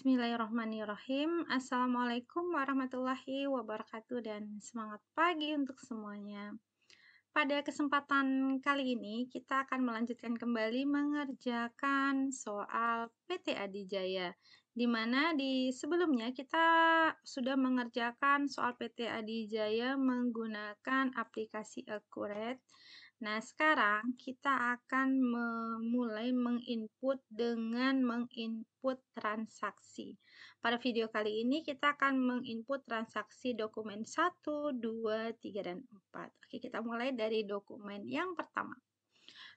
Bismillahirrahmanirrahim. Assalamualaikum warahmatullahi wabarakatuh dan semangat pagi untuk semuanya. Pada kesempatan kali ini kita akan melanjutkan kembali mengerjakan soal PT Adijaya. Di mana di sebelumnya kita sudah mengerjakan soal PT Adijaya menggunakan aplikasi Accurate Nah, sekarang kita akan memulai menginput dengan menginput transaksi. Pada video kali ini kita akan menginput transaksi dokumen 1, 2, 3, dan 4. Oke, kita mulai dari dokumen yang pertama.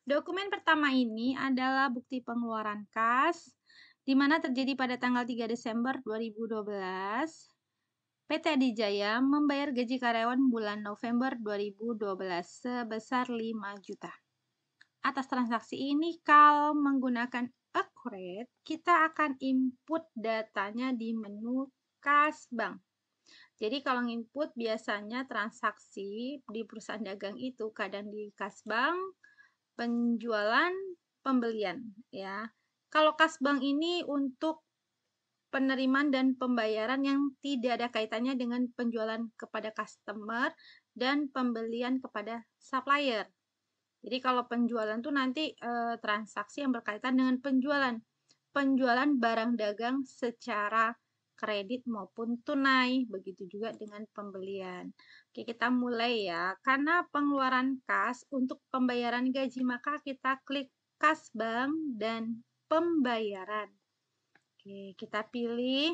Dokumen pertama ini adalah bukti pengeluaran kas di mana terjadi pada tanggal 3 Desember 2012 PT Adijaya membayar gaji karyawan bulan November 2012 sebesar 5 juta. Atas transaksi ini, kalau menggunakan accurate, kita akan input datanya di menu kas bank. Jadi kalau input biasanya transaksi di perusahaan dagang itu kadang di kas bank, penjualan, pembelian ya. Kalau kas bank ini untuk penerimaan dan pembayaran yang tidak ada kaitannya dengan penjualan kepada customer dan pembelian kepada supplier. Jadi kalau penjualan tuh nanti e, transaksi yang berkaitan dengan penjualan, penjualan barang dagang secara kredit maupun tunai, begitu juga dengan pembelian. Oke, kita mulai ya. Karena pengeluaran kas untuk pembayaran gaji, maka kita klik kas bank dan pembayaran. Oke, kita pilih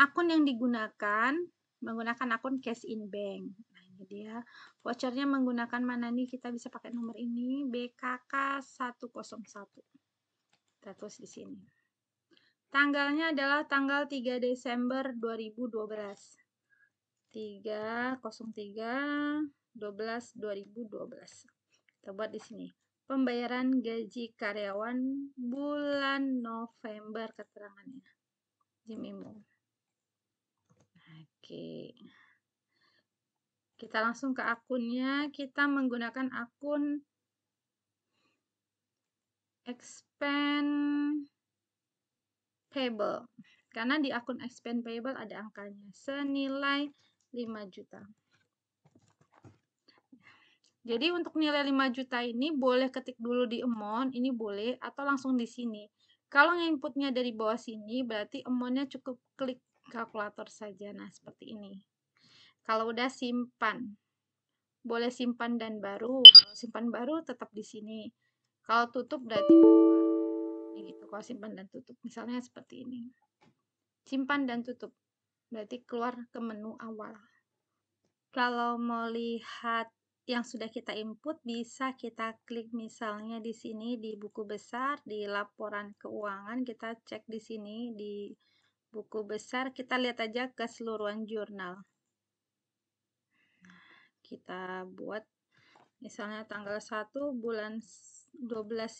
akun yang digunakan menggunakan akun cash in bank. Nah, ini dia. Vouchernya menggunakan mana nih? Kita bisa pakai nomor ini BKK 101. Kita tulis di sini. Tanggalnya adalah tanggal 3 Desember 2012. 303 12 2012. Kita buat di sini pembayaran gaji karyawan bulan November keterangannya. Jim Imbo. Oke. Kita langsung ke akunnya. Kita menggunakan akun expand payable. Karena di akun expand payable ada angkanya senilai 5 juta. Jadi untuk nilai 5 juta ini boleh ketik dulu di amount, ini boleh, atau langsung di sini. Kalau inputnya dari bawah sini, berarti amountnya cukup klik kalkulator saja. Nah, seperti ini. Kalau udah simpan, boleh simpan dan baru. Kalau simpan baru tetap di sini. Kalau tutup berarti ini gitu. Kalau simpan dan tutup, misalnya seperti ini. Simpan dan tutup, berarti keluar ke menu awal. Kalau mau lihat yang sudah kita input bisa kita klik misalnya di sini di buku besar di laporan keuangan kita cek di sini di buku besar kita lihat aja keseluruhan jurnal kita buat misalnya tanggal 1 bulan 12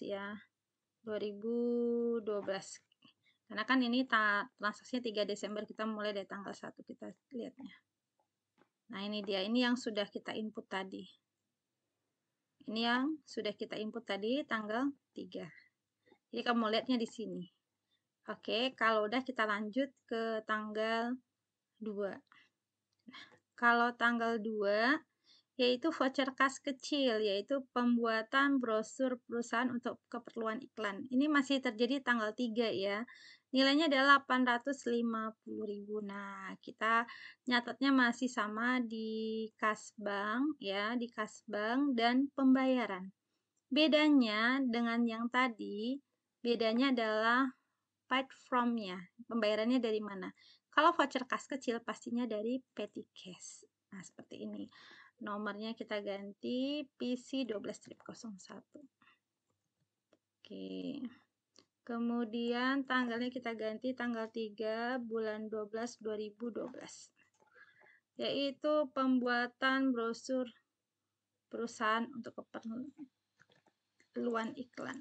ya 2012 karena kan ini transaksinya 3 Desember kita mulai dari tanggal 1 kita lihatnya Nah, ini dia. Ini yang sudah kita input tadi. Ini yang sudah kita input tadi tanggal 3. Jadi kamu lihatnya di sini. Oke, kalau udah kita lanjut ke tanggal 2. Nah, kalau tanggal 2 yaitu voucher kas kecil, yaitu pembuatan brosur perusahaan untuk keperluan iklan. Ini masih terjadi tanggal 3 ya. Nilainya adalah 850.000. Nah, kita nyatetnya masih sama di kas bank ya, di kas bank dan pembayaran. Bedanya dengan yang tadi, bedanya adalah paid from-nya, pembayarannya dari mana. Kalau voucher kas kecil pastinya dari petty cash. Nah, seperti ini. Nomornya kita ganti PC12-01. Oke. Kemudian tanggalnya kita ganti tanggal 3 bulan 12 2012. Yaitu pembuatan brosur perusahaan untuk keperluan iklan.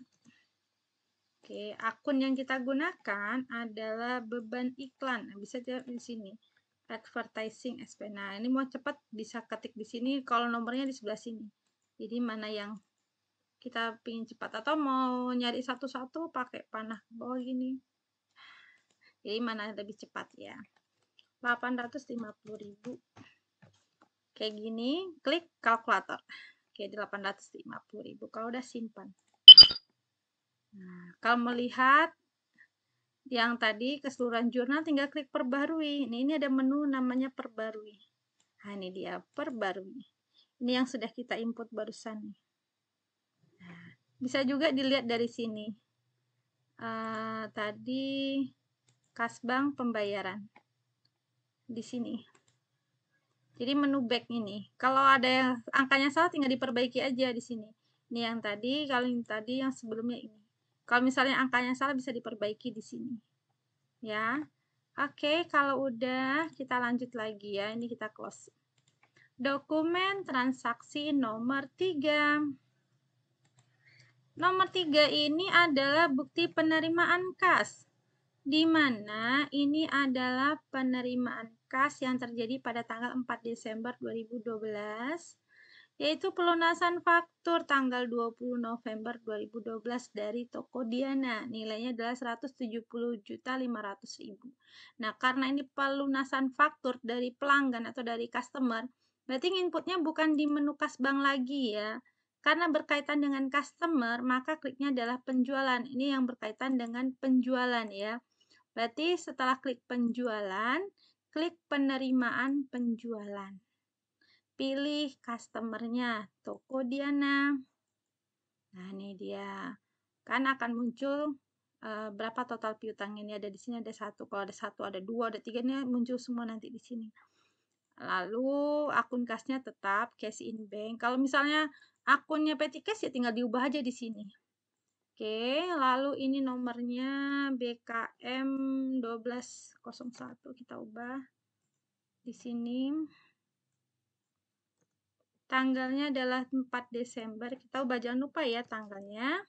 Oke, akun yang kita gunakan adalah beban iklan. Nah, bisa dilihat di sini advertising SP. Nah, ini mau cepat bisa ketik di sini kalau nomornya di sebelah sini. Jadi mana yang kita pingin cepat atau mau nyari satu-satu pakai panah ke bawah gini. Jadi mana yang lebih cepat ya. 850.000. Kayak gini, klik kalkulator. Oke, di 850.000 kalau udah simpan. Nah, kalau melihat yang tadi keseluruhan jurnal tinggal klik perbarui. ini ini ada menu namanya perbarui. Nah, ini dia perbarui. Ini yang sudah kita input barusan. Nah, bisa juga dilihat dari sini. Uh, tadi kasbang pembayaran di sini. Jadi menu back ini. Kalau ada angkanya salah tinggal diperbaiki aja di sini. Ini yang tadi, kalau yang tadi yang sebelumnya ini. Kalau misalnya angkanya salah bisa diperbaiki di sini. Ya. Oke, kalau udah kita lanjut lagi ya. Ini kita close. Dokumen transaksi nomor 3. Nomor 3 ini adalah bukti penerimaan kas. Di mana ini adalah penerimaan kas yang terjadi pada tanggal 4 Desember 2012 yaitu pelunasan faktur tanggal 20 November 2012 dari toko Diana Nilainya adalah 170.500.000. Nah, karena ini pelunasan faktur dari pelanggan atau dari customer, berarti inputnya bukan di menu bank lagi ya. Karena berkaitan dengan customer, maka kliknya adalah penjualan. Ini yang berkaitan dengan penjualan ya. Berarti setelah klik penjualan, klik penerimaan penjualan pilih customernya toko Diana. Nah, ini dia. Kan akan muncul uh, berapa total piutang ini ada di sini ada satu. Kalau ada satu ada dua, ada tiga ini muncul semua nanti di sini. Lalu akun kasnya tetap cash in bank. Kalau misalnya akunnya peti Cash ya tinggal diubah aja di sini. Oke, lalu ini nomornya BKM 1201 kita ubah di sini. Tanggalnya adalah 4 Desember. Kita ubah jangan lupa ya tanggalnya.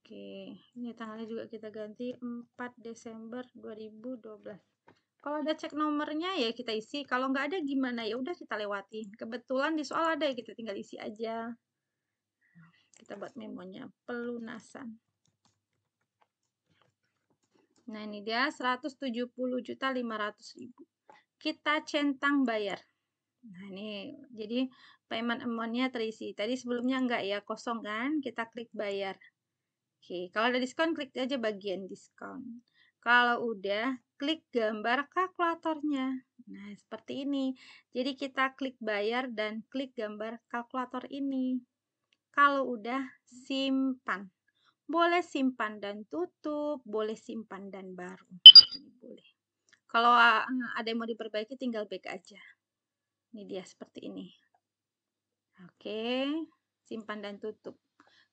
Oke, ini tanggalnya juga kita ganti 4 Desember 2012. Kalau ada cek nomornya ya kita isi, kalau nggak ada gimana ya udah kita lewati. Kebetulan di soal ada ya kita tinggal isi aja. Kita buat memonya pelunasan. Nah, ini dia juta ribu. Kita centang bayar. Nah, ini jadi payment amount terisi. Tadi sebelumnya enggak ya, kosong kan? Kita klik bayar. Oke, kalau ada diskon, klik aja bagian diskon. Kalau udah, klik gambar kalkulatornya. Nah, seperti ini. Jadi kita klik bayar dan klik gambar kalkulator ini. Kalau udah, simpan. Boleh simpan dan tutup, boleh simpan dan baru. boleh. Kalau eh, ada yang mau diperbaiki, tinggal back aja. Ini dia seperti ini. Oke, simpan dan tutup.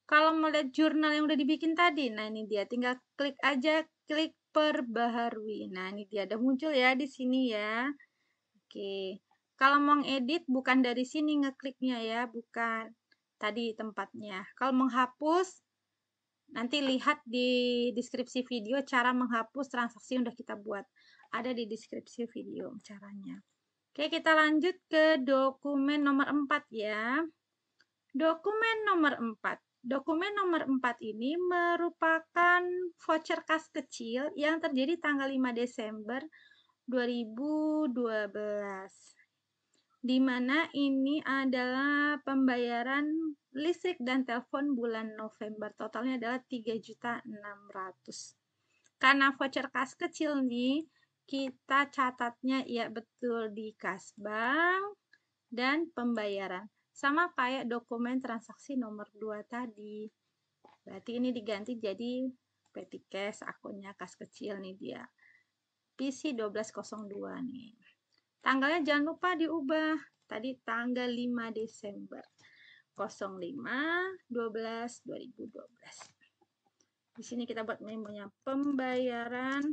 Kalau mau lihat jurnal yang udah dibikin tadi, nah ini dia. Tinggal klik aja, klik perbaharui. Nah ini dia, ada muncul ya di sini ya. Oke, kalau mau edit bukan dari sini ngekliknya ya, bukan tadi tempatnya. Kalau menghapus, nanti lihat di deskripsi video cara menghapus transaksi yang sudah kita buat. Ada di deskripsi video caranya. Oke, kita lanjut ke dokumen nomor 4 ya. Dokumen nomor 4. Dokumen nomor 4 ini merupakan voucher kas kecil yang terjadi tanggal 5 Desember 2012. Di mana ini adalah pembayaran listrik dan telepon bulan November. Totalnya adalah 3.600. Karena voucher kas kecil nih kita catatnya ya betul di kas bank dan pembayaran. Sama kayak dokumen transaksi nomor 2 tadi. Berarti ini diganti jadi cash akunnya kas kecil nih dia. PC 1202 nih. Tanggalnya jangan lupa diubah. Tadi tanggal 5 Desember. 05 12 2012. Di sini kita buat memonya pembayaran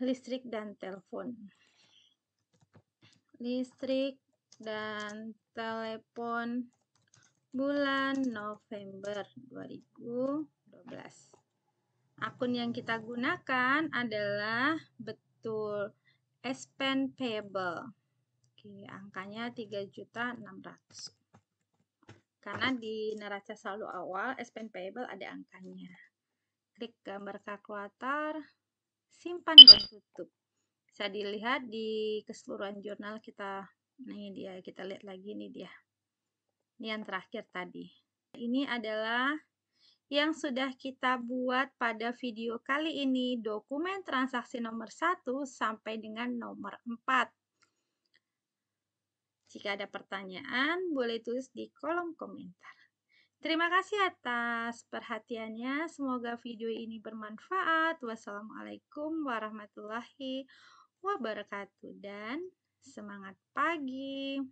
listrik dan telepon. Listrik dan telepon bulan November 2012. Akun yang kita gunakan adalah betul expense Payable. Oke, angkanya 3.600. Karena di neraca saldo awal expense Payable ada angkanya. Klik gambar kalkulator, simpan dan tutup. Bisa dilihat di keseluruhan jurnal kita. Nah, ini dia, kita lihat lagi ini dia. Ini yang terakhir tadi. Ini adalah yang sudah kita buat pada video kali ini, dokumen transaksi nomor 1 sampai dengan nomor 4. Jika ada pertanyaan, boleh tulis di kolom komentar. Terima kasih atas perhatiannya. Semoga video ini bermanfaat. Wassalamualaikum warahmatullahi wabarakatuh, dan semangat pagi!